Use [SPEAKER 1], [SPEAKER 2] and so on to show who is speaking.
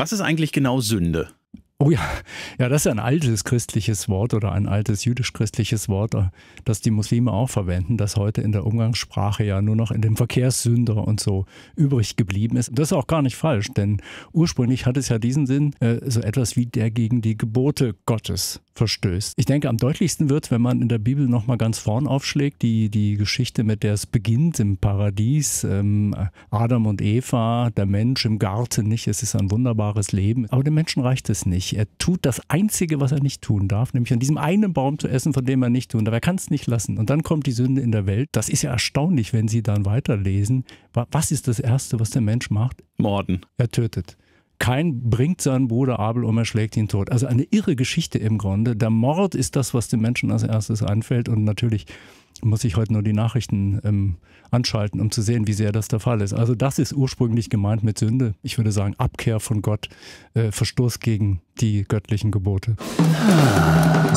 [SPEAKER 1] Was ist eigentlich genau Sünde?
[SPEAKER 2] Oh ja, ja, das ist ein altes christliches Wort oder ein altes jüdisch-christliches Wort, äh, das die Muslime auch verwenden, das heute in der Umgangssprache ja nur noch in dem Verkehrssünder und so übrig geblieben ist. Das ist auch gar nicht falsch, denn ursprünglich hat es ja diesen Sinn, äh, so etwas wie der gegen die Gebote Gottes verstößt. Ich denke, am deutlichsten wird, wenn man in der Bibel nochmal ganz vorn aufschlägt, die, die Geschichte, mit der es beginnt im Paradies, ähm, Adam und Eva, der Mensch im Garten, nicht? Es ist ein wunderbares Leben. Aber dem Menschen reicht es nicht. Er tut das Einzige, was er nicht tun darf, nämlich an diesem einen Baum zu essen, von dem er nicht tun darf. Er kann es nicht lassen. Und dann kommt die Sünde in der Welt. Das ist ja erstaunlich, wenn Sie dann weiterlesen. Was ist das Erste, was der Mensch macht? Morden. Er tötet. Kein bringt seinen Bruder Abel um, er schlägt ihn tot. Also eine irre Geschichte im Grunde. Der Mord ist das, was den Menschen als erstes einfällt. Und natürlich muss ich heute nur die Nachrichten ähm, anschalten, um zu sehen, wie sehr das der Fall ist. Also das ist ursprünglich gemeint mit Sünde. Ich würde sagen, Abkehr von Gott, äh, Verstoß gegen die göttlichen Gebote. Ah.